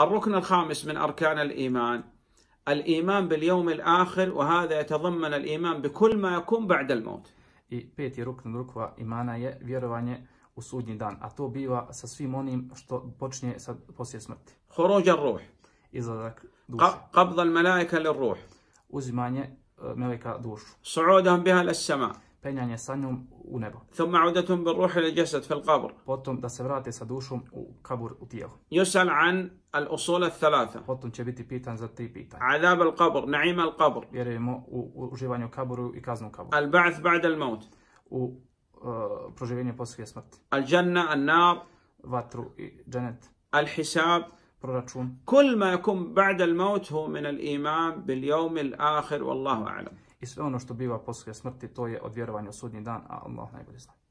الركن الخامس من أركان الإيمان الإيمان باليوم الآخر وهذا يتضمن الإيمان بكل ما يكون بعد الموت I peti rukn rukva imana je vjerovanje u sudnji dan, a to biva sa svim onim što počinje sa, poslije smrti. Khuruj ar ruh. Izlazak duše. Qabda al malaika lir ruh. Uzimanje meleka dušu. Su'udan biha lis sama. Penjanje sa njom u nebo. Thumma udatum bir-ruh ila jasad fil qabr. Potom da se vrate sa dušom u القبر ديالهم يسأل عن الأصول الثلاثة potom će biti pitan za tri pitanja عذاب القبر نعيم القبر vjerujemo u uživanju kaburu i kaznu kaburu البعث بعد الموت u proživljenje poslije smrti الجنة النار vatru i dženet الحساب proračun كل ما يكون بعد الموت هو من الإيمان باليوم الآخر والله أعلم I sve ono što biva poslije smrti, to je od vjerovanja u sudnji dan, a Allah najbolje zna.